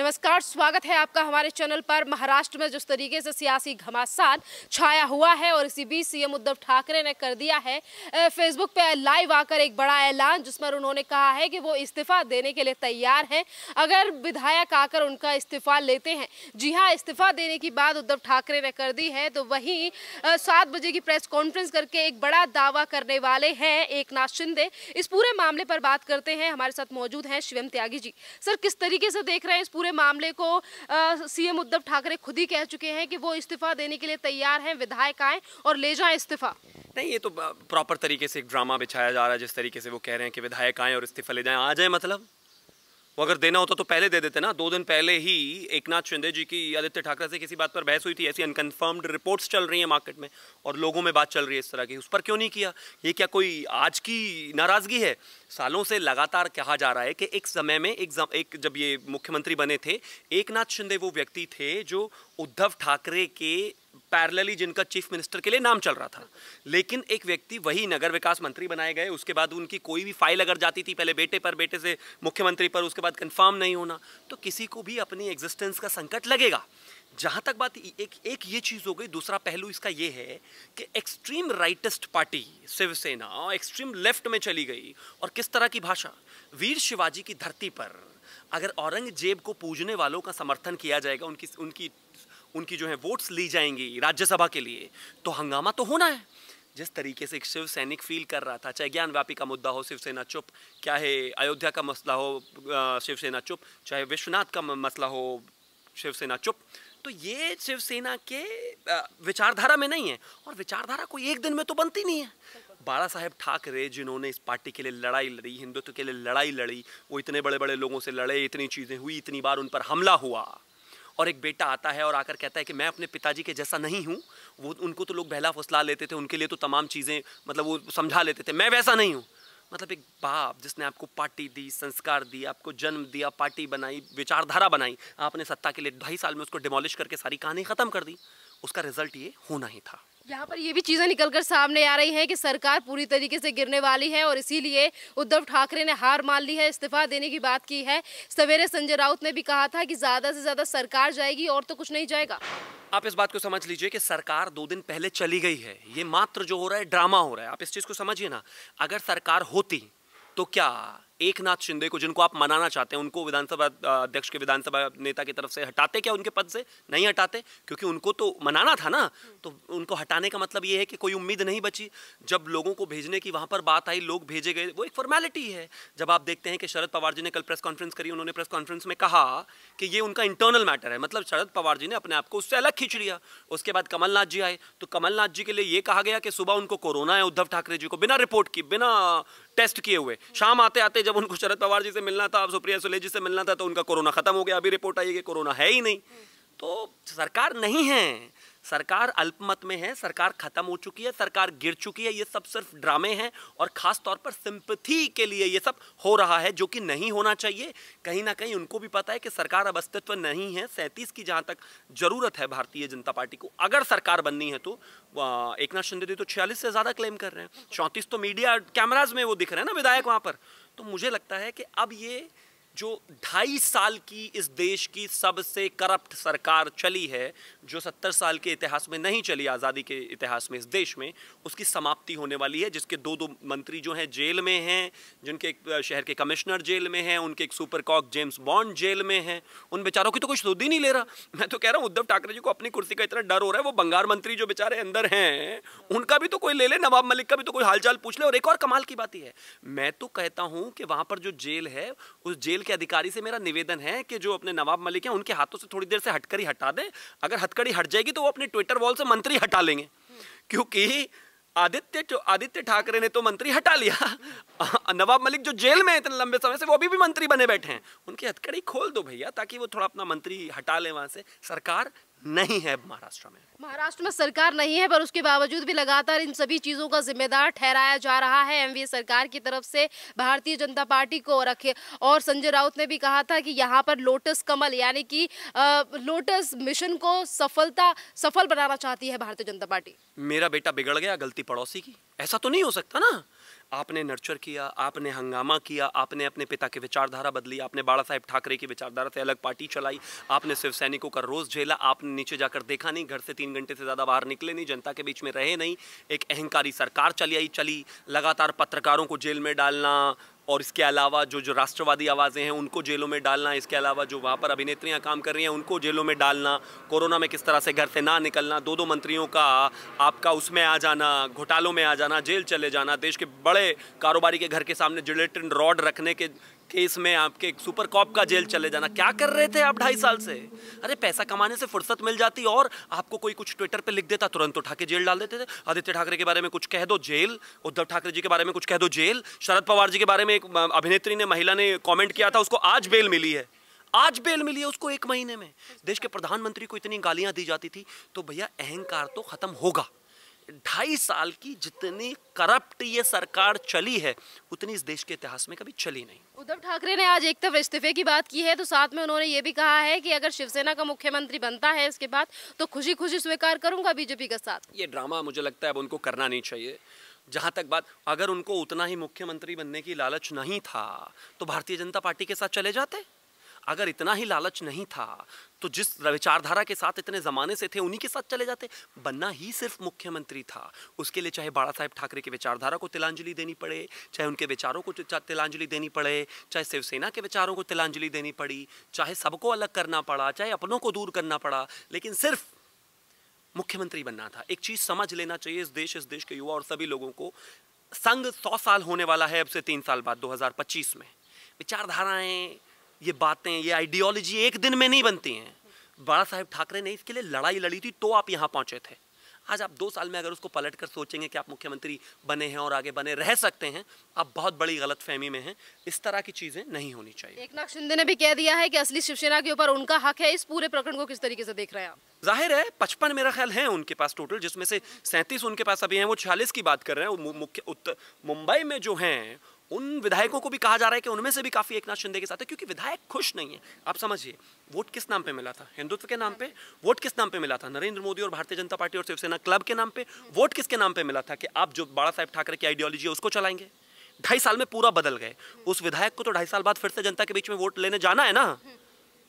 नमस्कार स्वागत है आपका हमारे चैनल पर महाराष्ट्र में जिस तरीके से सियासी घमासान छाया हुआ है और इसी बीच सीएम उद्धव ठाकरे ने कर दिया है फेसबुक पे लाइव आकर एक बड़ा ऐलान जिस पर उन्होंने कहा है कि वो इस्तीफा देने के लिए तैयार हैं अगर विधायक आकर उनका इस्तीफा लेते हैं जी हाँ इस्तीफा देने की बात उद्धव ठाकरे ने कर दी है तो वहीं सात बजे की प्रेस कॉन्फ्रेंस करके एक बड़ा दावा करने वाले हैं एक शिंदे इस पूरे मामले पर बात करते हैं हमारे साथ मौजूद हैं शिवम त्यागी जी सर किस तरीके से देख रहे हैं इस पूरे पूरे मामले को सीएम उद्धव ठाकरे खुद ही कह चुके हैं कि वो इस्तीफा देने के लिए तैयार हैं विधायक आए और ले जाएं इस्तीफा नहीं ये तो प्रॉपर तरीके से एक ड्रामा बिछाया जा रहा है जिस तरीके से वो कह रहे हैं कि विधायक आए और इस्तीफा ले जाए आ जाए मतलब वो अगर देना होता तो पहले दे देते ना दो दिन पहले ही एक नाथ शिंदे जी की आदित्य ठाकरे से किसी बात पर बहस हुई थी ऐसी अनकन्फर्म्ड रिपोर्ट्स चल रही हैं मार्केट में और लोगों में बात चल रही है इस तरह की उस पर क्यों नहीं किया ये क्या कोई आज की नाराज़गी है सालों से लगातार कहा जा रहा है कि एक समय में एक, जम, एक जब ये मुख्यमंत्री बने थे एक नाथ शिंदे वो व्यक्ति थे जो उद्धव ठाकरे के पैरलली जिनका चीफ मिनिस्टर के लिए नाम चल रहा था लेकिन एक व्यक्ति वही नगर विकास मंत्री बनाए गए उसके बाद उनकी कोई भी फाइल अगर जाती थी पहले बेटे पर बेटे से मुख्यमंत्री पर उसके बाद कन्फर्म नहीं होना तो किसी को भी अपनी एग्जिस्टेंस का संकट लगेगा जहाँ तक बात एक एक ये चीज़ हो गई दूसरा पहलू इसका ये है कि extreme rightest party Shivsena extreme left में चली गई और किस तरह की भाषा वीर शिवाजी की धरती पर अगर औरंगजेब को पूजने वालों का समर्थन किया जाएगा उनकी उनकी उनकी जो है वोट्स ली जाएंगी राज्यसभा के लिए तो हंगामा तो होना है जिस तरीके से एक शिव सैनिक फील कर रहा था चाहे ज्ञान व्यापी का मुद्दा हो शिवसेना चुप क्या है अयोध्या का मसला हो शिवसेना चुप चाहे विश्वनाथ का मसला हो शिवसेना चुप तो ये शिवसेना के विचारधारा में नहीं है और विचारधारा कोई एक दिन में तो बनती नहीं है बाला साहेब ठाकरे जिन्होंने इस पार्टी के लिए लड़ाई लड़ी हिंदुत्व के लिए लड़ाई लड़ी वो इतने बड़े बड़े लोगों से लड़े इतनी चीज़ें हुई इतनी बार उन पर हमला हुआ और एक बेटा आता है और आकर कहता है कि मैं अपने पिताजी के जैसा नहीं हूँ वो उनको तो लोग बहला फुसला लेते थे उनके लिए तो तमाम चीज़ें मतलब वो समझा लेते थे मैं वैसा नहीं हूँ मतलब एक बाप जिसने आपको पार्टी दी संस्कार दी आपको जन्म दिया पार्टी बनाई विचारधारा बनाई आपने सत्ता के लिए ढाई साल में उसको डिमोलिश करके सारी कहानी ख़त्म कर दी उसका रिजल्ट ये होना ही था यहाँ पर ये भी चीज़ें निकल कर सामने आ रही हैं कि सरकार पूरी तरीके से गिरने वाली है और इसीलिए उद्धव ठाकरे ने हार मान ली है इस्तीफा देने की बात की है सवेरे संजय राउत ने भी कहा था कि ज़्यादा से ज़्यादा सरकार जाएगी और तो कुछ नहीं जाएगा आप इस बात को समझ लीजिए कि सरकार दो दिन पहले चली गई है ये मात्र जो हो रहा है ड्रामा हो रहा है आप इस चीज़ को समझिए ना अगर सरकार होती तो क्या एक नाथ शिंदे को जिनको आप मनाना चाहते हैं उनको विधानसभा अध्यक्ष के विधानसभा नेता की तरफ से हटाते क्या उनके पद से नहीं हटाते क्योंकि उनको तो मनाना था ना तो उनको हटाने का मतलब ये है कि कोई उम्मीद नहीं बची जब लोगों को भेजने की वहाँ पर बात आई लोग भेजे गए वो एक फॉर्मेलिटी है जब आप देखते हैं कि शरद पवार जी ने कल प्रेस कॉन्फ्रेंस करी उन्होंने प्रेस कॉन्फ्रेंस में कहा कि ये उनका इंटरनल मैटर है मतलब शरद पवार जी ने अपने आप को उससे अलग खींच लिया उसके बाद कमलनाथ जी आए तो कमलनाथ जी के लिए ये कहा गया कि सुबह उनको कोरोना है उद्धव ठाकरे जी को बिना रिपोर्ट की बिना टेस्ट किए हुए शाम आते आते जब उनको शरद पवार जी से मिलना था सुप्रिया सुले जी से मिलना था तो उनका कोरोना खत्म हो गया अभी रिपोर्ट आई है कि कोरोना है ही नहीं तो सरकार नहीं है सरकार अल्पमत में है सरकार खत्म हो चुकी है सरकार गिर चुकी है ये सब सिर्फ ड्रामे हैं और खास तौर पर सिंपथी के लिए ये सब हो रहा है जो कि नहीं होना चाहिए कहीं ना कहीं उनको भी पता है कि सरकार अब अस्तित्व नहीं है सैंतीस की जहाँ तक जरूरत है भारतीय जनता पार्टी को अगर सरकार बननी है तो एक नाथ शिंदे तो छियालीस से ज़्यादा क्लेम कर रहे हैं चौंतीस तो मीडिया कैमराज में वो दिख रहे हैं ना विधायक वहाँ पर तो मुझे लगता है कि अब ये जो ढाई साल की इस देश की सबसे करप्ट सरकार चली है जो सत्तर साल के इतिहास में नहीं चली आज़ादी के इतिहास में इस देश में उसकी समाप्ति होने वाली है जिसके दो दो मंत्री जो हैं जेल में हैं जिनके एक शहर के कमिश्नर जेल में हैं उनके एक सुपर कॉक जेम्स बॉन्ड जेल में हैं उन बेचारों की तो कुछ सुधी ही नहीं ले रहा मैं तो कह रहा हूँ उद्धव ठाकरे जी को अपनी कुर्सी का इतना डर हो रहा है वो बंगाल मंत्री जो बेचारे अंदर हैं उनका भी तो कोई ले ले नवाब मलिक का भी तो कोई हालचाल पूछ ले और एक और कमाल की बात ही है मैं तो कहता हूँ कि वहाँ पर जो जेल है उस जेल के अधिकारी से मेरा निवेदन है कि जो अपने नवाब मलिक हैं उनके हाथों से थोड़ी देर से हटकड़ी हटा दें अगर हथकड़ी हट जाएगी तो वो अपने ट्विटर वॉल से मंत्री हटा लेंगे क्योंकि आदित्य आदित्य ठाकरे ने तो मंत्री हटा लिया नवाब मलिक जो जेल में इतने लंबे समय से वो अभी भी मंत्री बने बैठे हैं उनकी हथकड़ी खोल दो भैया ताकि वो थोड़ा अपना मंत्री हटा ले वहाँ से सरकार नहीं है महाराष्ट्र में महाराष्ट्र में सरकार नहीं है पर उसके बावजूद भी लगातार इन सभी चीज़ों का जिम्मेदार ठहराया जा रहा है एम सरकार की तरफ से भारतीय जनता पार्टी को और और संजय राउत ने भी कहा था कि यहाँ पर लोटस कमल यानी कि लोटस मिशन को सफलता सफल बनाना चाहती है भारतीय जनता पार्टी मेरा बेटा बिगड़ गया गलती पड़ोसी की ऐसा तो नहीं हो सकता ना आपने नर्चर किया आपने हंगामा किया आपने अपने पिता की विचारधारा बदली आपने बाड़ा साहेब ठाकरे की विचारधारा से अलग पार्टी चलाई आपने शिव सैनिकों का रोज़ झेला आपने नीचे जाकर देखा नहीं घर से तीन घंटे से ज़्यादा बाहर निकले नहीं जनता के बीच में रहे नहीं एक अहंकारी सरकार चली आई चली लगातार पत्रकारों को जेल में डालना और इसके अलावा जो जो राष्ट्रवादी आवाज़ें हैं उनको जेलों में डालना इसके अलावा जो वहाँ पर अभिनेत्रियाँ काम कर रही हैं उनको जेलों में डालना कोरोना में किस तरह से घर से ना निकलना दो दो मंत्रियों का आपका उसमें आ जाना घोटालों में आ जाना जेल चले जाना देश के बड़े कारोबारी के घर के सामने जिलेटिन रॉड रखने के केस में आपके सुपर कॉप का जेल चले जाना क्या कर रहे थे आप ढाई साल से अरे पैसा कमाने से फुर्सत मिल जाती और आपको कोई कुछ ट्विटर पे लिख देता तुरंत उठा के जेल डाल देते थे आदित्य ठाकरे के बारे में कुछ कह दो जेल उद्धव ठाकरे जी के बारे में कुछ कह दो जेल शरद पवार जी के बारे में एक अभिनेत्री ने महिला ने कॉमेंट किया था उसको आज बेल मिली है आज बेल मिली है उसको एक महीने में देश के प्रधानमंत्री को इतनी गालियां दी जाती थी तो भैया अहंकार तो खत्म होगा ढाई साल की जितनी करप्ट ये सरकार चली है उतनी इस देश के इतिहास में कभी चली नहीं उद्धव ठाकरे ने आज एक तरफ इस्तीफे की बात की है तो साथ में उन्होंने ये भी कहा है कि अगर शिवसेना का मुख्यमंत्री बनता है इसके बाद तो खुशी खुशी स्वीकार करूंगा बीजेपी का साथ ये ड्रामा मुझे लगता है अब उनको करना नहीं चाहिए जहाँ तक बात अगर उनको उतना ही मुख्यमंत्री बनने की लालच नहीं था तो भारतीय जनता पार्टी के साथ चले जाते अगर इतना ही लालच नहीं था तो जिस विचारधारा के साथ इतने ज़माने से थे उन्हीं के साथ चले जाते बनना ही सिर्फ मुख्यमंत्री था उसके लिए चाहे बाड़ा साहेब ठाकरे की विचारधारा को तिलांजलि देनी पड़े चाहे उनके विचारों को तिलांजलि देनी पड़े चाहे शिवसेना के विचारों को तिलांजलि देनी पड़ी चाहे सबको अलग करना पड़ा चाहे अपनों को दूर करना पड़ा लेकिन सिर्फ मुख्यमंत्री बनना था एक चीज़ समझ लेना चाहिए इस देश इस देश के युवा और सभी लोगों को संघ सौ साल होने वाला है अब से तीन साल बाद 2025 में विचारधाराएं ये बातें ये आइडियोलॉजी एक दिन में नहीं बनती हैं बाला साहेब ठाकरे ने इसके लिए लड़ाई लड़ी थी तो आप यहाँ पहुँचे थे आज आप दो साल में अगर उसको पलट कर सोचेंगे कि आप मुख्यमंत्री बने हैं और आगे बने रह सकते हैं आप बहुत बड़ी गलत फहमी में हैं इस तरह की चीज़ें नहीं होनी चाहिए एक नाथ शिंदे ने भी कह दिया है कि असली शिवसेना के ऊपर उनका हक है इस पूरे प्रकरण को किस तरीके से देख रहे हैं आप जाहिर है पचपन मेरा ख्याल है उनके पास टोटल जिसमें से सैंतीस उनके पास अभी हैं वो छियालीस की बात कर रहे हैं मुख्य मुंबई में जो हैं उन विधायकों को भी कहा जा रहा है कि उनमें से भी काफ़ी एक नाथ शिंदे के साथ है क्योंकि विधायक खुश नहीं है आप समझिए वोट किस नाम पे मिला था हिंदुत्व के नाम पे वोट किस नाम पे मिला था नरेंद्र मोदी और भारतीय जनता पार्टी और शिवसेना क्लब के नाम पे वोट किसके नाम पे मिला था कि आप जो बाड़ा साहेब ठाकरे की आइडियोलॉजी है उसको चलाएंगे ढाई साल में पूरा बदल गए उस विधायक को तो ढाई साल बाद फिर से जनता के बीच में वोट लेने जाना है ना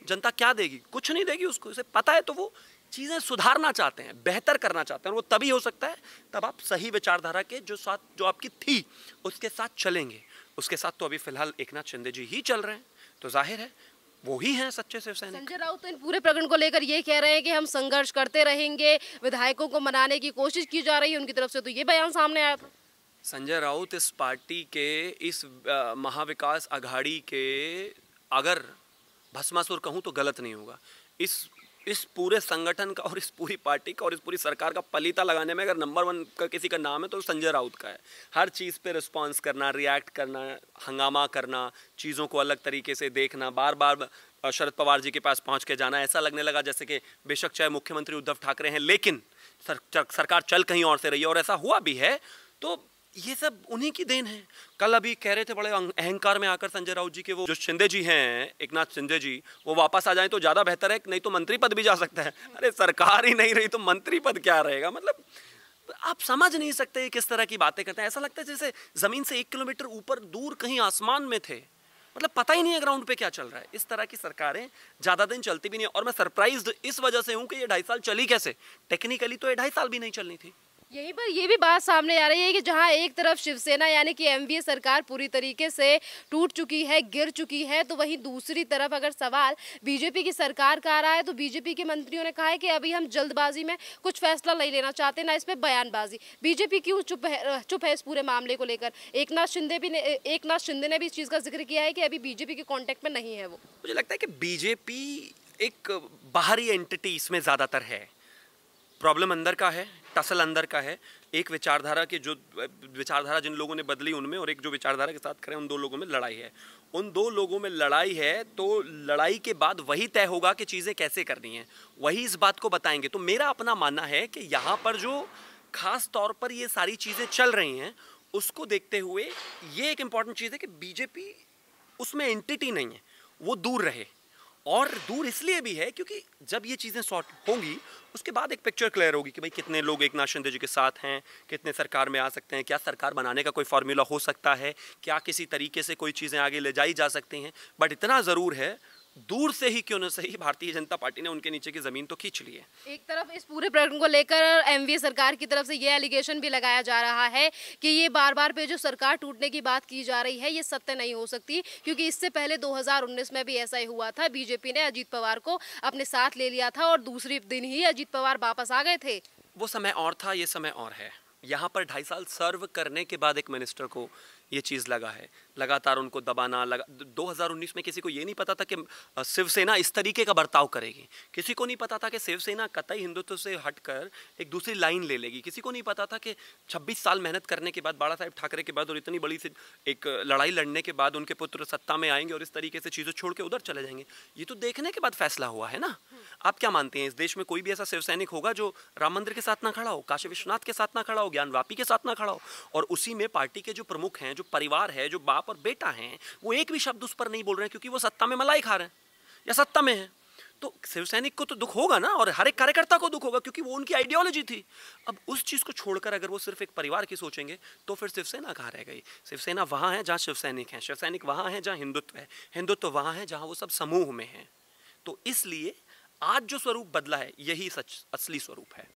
जनता क्या देगी कुछ नहीं देगी उसको उसे पता है तो वो चीज़ें सुधारना चाहते हैं बेहतर करना चाहते हैं और वो तभी हो सकता है तब आप सही विचारधारा के जो साथ जो आपकी थी उसके साथ चलेंगे उसके साथ तो अभी फिलहाल एक नाथ शिंदे जी ही चल रहे हैं तो जाहिर है वो ही हैं सच्चे शिव संजय राउत तो इन पूरे प्रकरण को लेकर ये कह रहे हैं कि हम संघर्ष करते रहेंगे विधायकों को मनाने की कोशिश की जा रही है उनकी तरफ से तो ये बयान सामने आया था संजय राउत इस पार्टी के इस महाविकास अघाड़ी के अगर भस्मासुर कहूँ तो गलत नहीं होगा इस इस पूरे संगठन का और इस पूरी पार्टी का और इस पूरी सरकार का पलीता लगाने में अगर नंबर वन का किसी का नाम है तो संजय राउत का है हर चीज़ पे रिस्पांस करना रिएक्ट करना हंगामा करना चीज़ों को अलग तरीके से देखना बार बार शरद पवार जी के पास पहुंच के जाना ऐसा लगने लगा जैसे कि बेशक चाहे मुख्यमंत्री उद्धव ठाकरे हैं लेकिन सर, सरकार चल कहीं और से रही है और ऐसा हुआ भी है तो ये सब उन्हीं की देन है कल अभी कह रहे थे बड़े अहंकार में आकर संजय राउत जी के वो जो शिंदे जी हैं एक नाथ शिंदे जी वो वापस आ जाए तो ज़्यादा बेहतर है नहीं तो मंत्री पद भी जा सकता है अरे सरकार ही नहीं रही तो मंत्री पद क्या रहेगा मतलब आप समझ नहीं सकते किस तरह की बातें करते हैं ऐसा लगता है जैसे ज़मीन से एक किलोमीटर ऊपर दूर कहीं आसमान में थे मतलब पता ही नहीं है ग्राउंड पे क्या चल रहा है इस तरह की सरकारें ज़्यादा दिन चलती भी नहीं और मैं सरप्राइज इस वजह से हूँ कि ये ढाई साल चली कैसे टेक्निकली तो ये ढाई साल भी नहीं चलनी थी यहीं पर ये भी बात सामने आ रही है कि जहां एक तरफ शिवसेना यानी कि एमवीए सरकार पूरी तरीके से टूट चुकी है गिर चुकी है तो वहीं दूसरी तरफ अगर सवाल बीजेपी की सरकार का आ रहा है तो बीजेपी के मंत्रियों ने कहा है कि अभी हम जल्दबाजी में कुछ फैसला नहीं लेना चाहते ना इस पर बयानबाजी बीजेपी क्यों चुप है चुप है इस पूरे मामले को लेकर एक नाथ शिंदे भी ने एक नाथ शिंदे ने भी इस चीज़ का जिक्र किया है कि अभी बीजेपी के कॉन्टेक्ट में नहीं है वो मुझे लगता है कि बीजेपी एक बाहरी एंटिटी इसमें ज़्यादातर है प्रॉब्लम अंदर का है टसल अंदर का है एक विचारधारा के जो विचारधारा जिन लोगों ने बदली उनमें और एक जो विचारधारा के साथ खड़े उन दो लोगों में लड़ाई है उन दो लोगों में लड़ाई है तो लड़ाई के बाद वही तय होगा कि चीज़ें कैसे करनी है वही इस बात को बताएंगे तो मेरा अपना मानना है कि यहाँ पर जो खास तौर पर ये सारी चीज़ें चल रही हैं उसको देखते हुए ये एक इम्पॉर्टेंट चीज़ है कि बीजेपी उसमें एंटिटी नहीं है वो दूर रहे और दूर इसलिए भी है क्योंकि जब ये चीज़ें सॉर्ट होंगी उसके बाद एक पिक्चर क्लियर होगी कि भाई कितने लोग एक नाथ शिंदे जी के साथ हैं कितने सरकार में आ सकते हैं क्या सरकार बनाने का कोई फार्मूला हो सकता है क्या किसी तरीके से कोई चीज़ें आगे ले जाई जा सकती हैं बट इतना ज़रूर है दूर से ही क्यों न सही भारतीय जनता पार्टी ने उनके नीचे की जमीन तो खींच ली है एक तरफ इस पूरे प्रकरण को लेकर एमवीए सरकार की तरफ से ये एलिगेशन भी लगाया जा रहा है कि ये बार बार पे जो सरकार टूटने की बात की जा रही है ये सत्य नहीं हो सकती क्योंकि इससे पहले 2019 में भी ऐसा ही हुआ था बीजेपी ने अजीत पवार को अपने साथ ले लिया था और दूसरे दिन ही अजीत पवार वापस आ गए थे वो समय और था ये समय और है यहाँ पर ढाई साल सर्व करने के बाद एक मिनिस्टर को ये चीज़ लगा है लगातार उनको दबाना लगा 2019 में किसी को ये नहीं पता था कि शिवसेना इस तरीके का बर्ताव करेगी किसी को नहीं पता था कि शिवसेना कतई हिंदुत्व से हटकर एक दूसरी लाइन ले लेगी किसी को नहीं पता था कि 26 साल मेहनत करने के बाद बाड़ा साहेब ठाकरे के बाद और इतनी बड़ी सी एक लड़ाई लड़ने के बाद उनके पुत्र सत्ता में आएंगे और इस तरीके से चीज़ें छोड़ के उधर चले जाएंगे ये तो देखने के बाद फैसला हुआ है ना आप क्या मानते हैं इस देश में कोई भी ऐसा शिवसैनिक होगा जो राम मंदिर के साथ ना खड़ा हो काशी विश्वनाथ के साथ ना खड़ा हो ज्ञान के साथ ना खड़ा हो और उसी में पार्टी के जो प्रमुख हैं जो परिवार है जो बाप और बेटा हैं वो एक भी शब्द उस पर नहीं बोल रहे हैं क्योंकि वो सत्ता में मलाई खा रहे हैं या सत्ता में है तो शिवसैनिक को तो दुख होगा ना और हर एक कार्यकर्ता को दुख होगा क्योंकि वो उनकी आइडियोलॉजी थी अब उस चीज़ को छोड़कर अगर वो सिर्फ एक परिवार की सोचेंगे तो फिर शिवसेना कहाँ रह गई शिवसेना वहाँ है जहाँ शिवसैनिक हैं शिवसैनिक वहाँ है जहाँ हिंदुत्व है हिंदुत्व वहाँ है जहाँ वो सब समूह में हैं तो इसलिए आज जो स्वरूप बदला है यही सच असली स्वरूप है